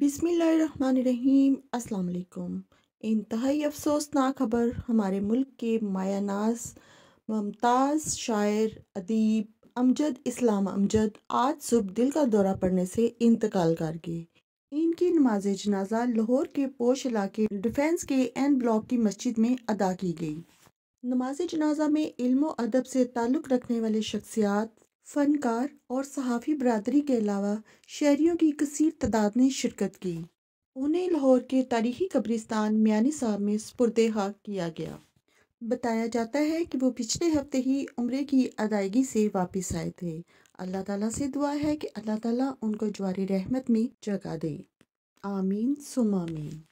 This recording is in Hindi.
बिसमीम अल्लाम इंतहाई अफसोसनाक खबर हमारे मुल्क के मायानाज मुमताज़ शायर अदीब अमजद इस्लाम अमजद आज सुबह दिल का दौरा पड़ने से इंतकाल कर गए इनकी नमाज जनाजा लाहौर के पोश इलाके डिफेंस के एन ब्लॉक की मस्जिद में अदा की गई नमाज जनाजा में इल्म अदब से ताल्लुक़ रखने वाले शख्सियात फनकार और सहाफ़ी बरदरी के अलावा शहरीों की कसर तादाद ने शिरकत की उन्हें लाहौर के तारीखी कब्रिस्तान म्यानी साहब में स्पुरद हाक किया गया बताया जाता है कि वो पिछले हफ्ते ही उम्र की अदायगी से वापस आए थे अल्लाह ताला से दुआ है कि अल्लाह ताला उनको जवार रहमत में जगह दे आमीन सुमामीन